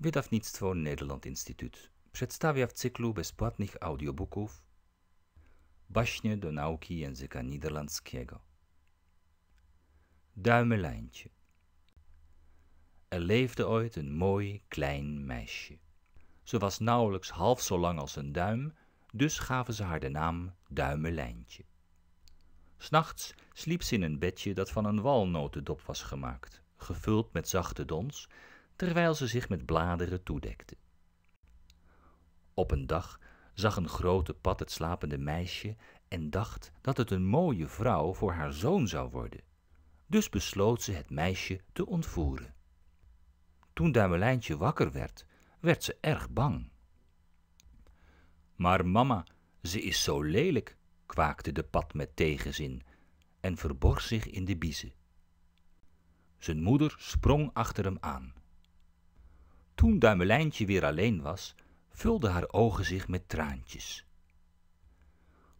Wydawnictwo Nederland Instytut przedstawia w cyklu bezpłatnych audiobooków Baśnie do nauki języka niderlandzkiego. Duimelijntje. Er leefde ooit een mooi klein meisje. Ze was nauwelijks half zo lang als een duim, dus gaven ze haar de naam Duimelijntje. S'nachts sliep ze in een bedje dat van een walnotendop was gemaakt, gevuld met zachte dons terwijl ze zich met bladeren toedekte. Op een dag zag een grote pad het slapende meisje en dacht dat het een mooie vrouw voor haar zoon zou worden. Dus besloot ze het meisje te ontvoeren. Toen Duimelijntje wakker werd, werd ze erg bang. Maar mama, ze is zo lelijk, kwaakte de pad met tegenzin en verborg zich in de biezen. Zijn moeder sprong achter hem aan. Toen Duimelijntje weer alleen was, vulden haar ogen zich met traantjes.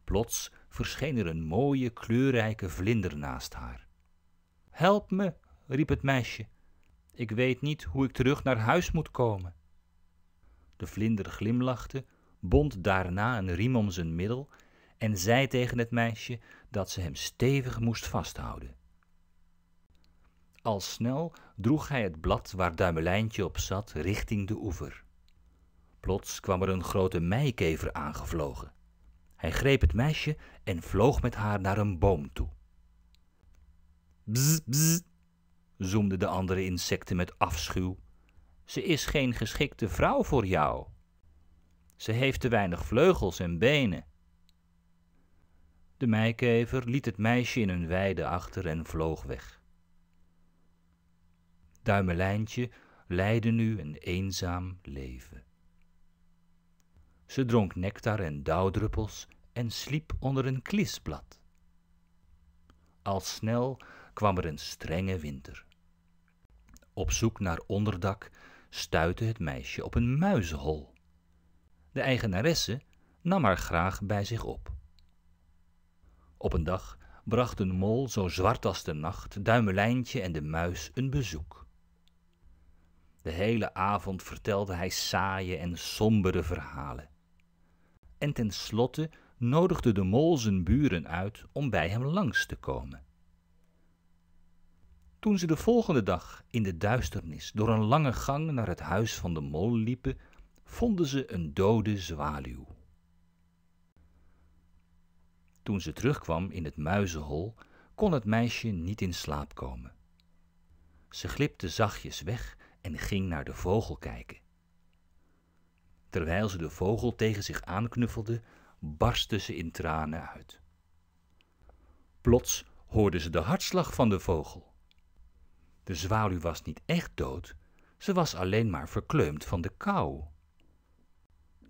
Plots verscheen er een mooie, kleurrijke vlinder naast haar. Help me, riep het meisje. Ik weet niet hoe ik terug naar huis moet komen. De vlinder glimlachte, bond daarna een riem om zijn middel en zei tegen het meisje dat ze hem stevig moest vasthouden. Al snel droeg hij het blad waar Duimelijntje op zat richting de oever. Plots kwam er een grote meikever aangevlogen. Hij greep het meisje en vloog met haar naar een boom toe. Bzz, bzz, zoemden de andere insecten met afschuw. Ze is geen geschikte vrouw voor jou. Ze heeft te weinig vleugels en benen. De meikever liet het meisje in een weide achter en vloog weg. Duimelijntje leidde nu een eenzaam leven. Ze dronk nectar en dauwdruppels en sliep onder een klisblad. Al snel kwam er een strenge winter. Op zoek naar onderdak stuitte het meisje op een muizenhol. De eigenaresse nam haar graag bij zich op. Op een dag bracht een mol zo zwart als de nacht Duimelijntje en de muis een bezoek. De hele avond vertelde hij saaie en sombere verhalen. En tenslotte nodigde de mol zijn buren uit om bij hem langs te komen. Toen ze de volgende dag in de duisternis door een lange gang naar het huis van de mol liepen, vonden ze een dode zwaluw. Toen ze terugkwam in het muizenhol, kon het meisje niet in slaap komen. Ze glipte zachtjes weg en ging naar de vogel kijken. Terwijl ze de vogel tegen zich aanknuffelde, barstte ze in tranen uit. Plots hoorde ze de hartslag van de vogel. De zwaluw was niet echt dood, ze was alleen maar verkleumd van de kou.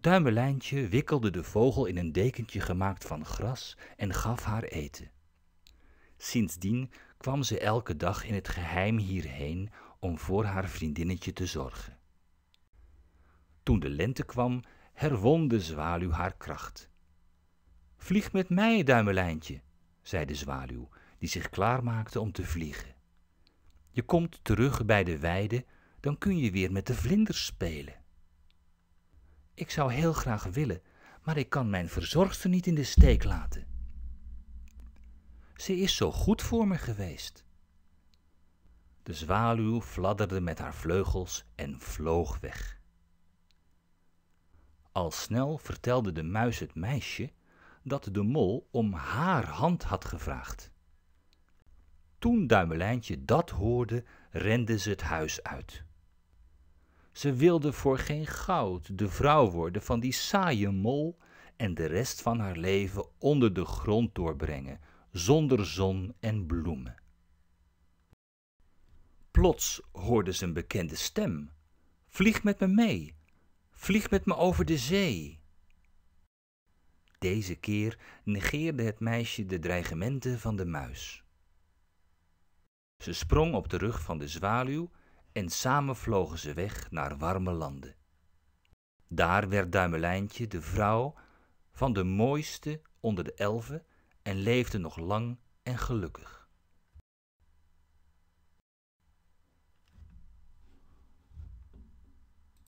Duimelijntje wikkelde de vogel in een dekentje gemaakt van gras en gaf haar eten. Sindsdien kwam ze elke dag in het geheim hierheen om voor haar vriendinnetje te zorgen. Toen de lente kwam, herwon de zwaluw haar kracht. Vlieg met mij, duimelijntje, zei de zwaluw, die zich klaarmaakte om te vliegen. Je komt terug bij de weide, dan kun je weer met de vlinders spelen. Ik zou heel graag willen, maar ik kan mijn verzorgster niet in de steek laten. Ze is zo goed voor me geweest. De zwaluw fladderde met haar vleugels en vloog weg. Al snel vertelde de muis het meisje dat de mol om haar hand had gevraagd. Toen Duimelijntje dat hoorde, rende ze het huis uit. Ze wilde voor geen goud de vrouw worden van die saaie mol en de rest van haar leven onder de grond doorbrengen, zonder zon en bloemen. Plots hoorde ze een bekende stem. Vlieg met me mee. Vlieg met me over de zee. Deze keer negeerde het meisje de dreigementen van de muis. Ze sprong op de rug van de zwaluw en samen vlogen ze weg naar warme landen. Daar werd Duimelijntje de vrouw van de mooiste onder de elfen en leefde nog lang en gelukkig.